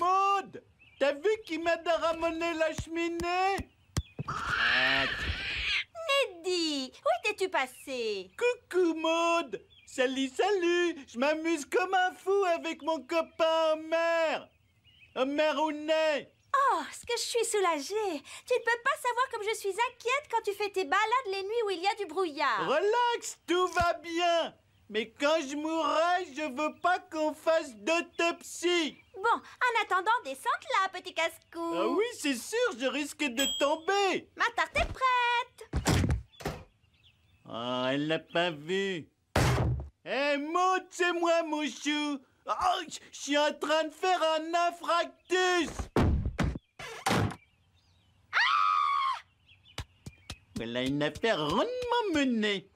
Maud T'as vu qui m'aide à ramener la cheminée Neddy Où étais-tu passé Coucou Maud Salut, salut Je m'amuse comme un fou avec mon copain Homer Homer Ounet Oh, ce que je suis soulagée Tu ne peux pas savoir comme je suis inquiète quand tu fais tes balades les nuits où il y a du brouillard Relax, tout va bien mais quand je mourrai, je veux pas qu'on fasse d'autopsie. Bon, en attendant, descends là, petit casse-cou. Ah oui, c'est sûr, je risque de tomber. Ma tarte est prête. Oh, elle l'a pas vu. Hé, hey, monte, c'est moi, Mouchou. Oh, je suis en train de faire un infractus. Ah voilà une affaire rondement menée.